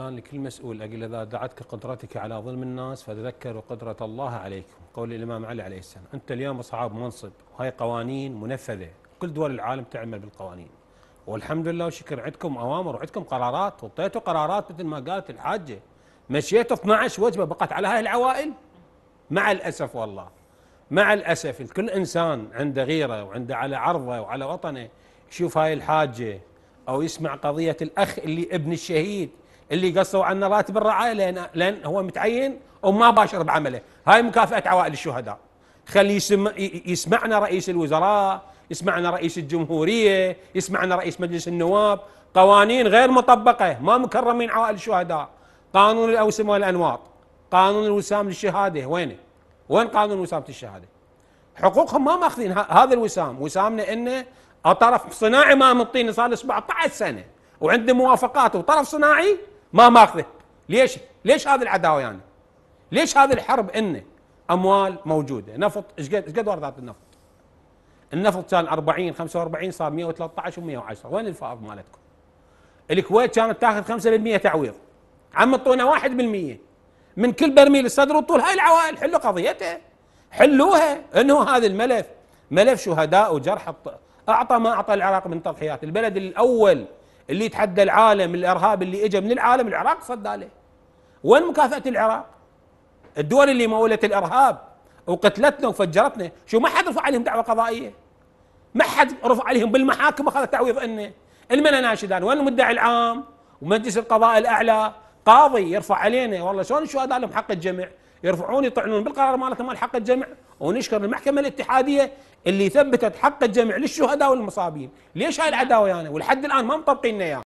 الآن لكل مسؤول أقول إذا دعتك قدرتك على ظلم الناس فتذكروا قدرة الله عليكم قول الإمام علي عليه السلام أنت اليوم أصحاب منصب وهي قوانين منفذة كل دول العالم تعمل بالقوانين والحمد لله وشكر عندكم أوامر وعندكم قرارات وطيتوا قرارات مثل ما قالت الحاجة مشيتوا 12 وجبة بقت على هاي العوائل مع الأسف والله مع الأسف كل إنسان عنده غيرة وعنده على عرضه وعلى وطنه يشوف هاي الحاجة أو يسمع قضية الأخ اللي ابن الشهيد اللي قصوا عنه راتب الرعايه لان لان هو متعين وما باشر بعمله، هاي مكافاه عوائل الشهداء. خلي يسمع يسمعنا رئيس الوزراء، يسمعنا رئيس الجمهوريه، يسمعنا رئيس مجلس النواب، قوانين غير مطبقه، ما مكرمين عوائل الشهداء. قانون الاوسمه والانواط، قانون الوسام للشهاده وينه؟ وين قانون وسامه الشهاده؟ حقوقهم ما ماخذين هذا الوسام، وسامنا انه طرف صناعي ما مطيني صار له 17 سنه وعنده موافقات وطرف صناعي ما ماخذه ليش ليش هذه العداوه يعني ليش هذه الحرب ان اموال موجوده نفط ايش قد ايش قد واردات النفط النفط كان 40 45 صار 113 و110 وين الفائض مالتكم الكويت كانت تاخذ 5% تعويض عم تعطونا 1% من كل برميل الصدر والطول هاي العوائل حلوا قضيتها حلوها انه هذا الملف ملف شهداء وجرح اعطى ما اعطى العراق من تضحيات البلد الاول اللي يتحدى العالم الارهاب اللي اجى من العالم العراق صد عليه وين مكافاه العراق الدول اللي مولت الارهاب وقتلتنا وفجرتنا شو ما حد رفع عليهم دعوه قضائيه ما حد رفع عليهم بالمحاكم اخذ تعويض انه المنا ناشدان وين المدعي العام ومجلس القضاء الاعلى قاضي يرفع علينا والله شلون الشهداء لهم حق الجمع يرفعون يطعنون بالقرار مالتنا مال حق الجمع ونشكر المحكمه الاتحاديه اللي ثبتت حق الجمع للشهداء والمصابين ليش هاي العداوه يعني والحد الان ما مطبقيننا اياها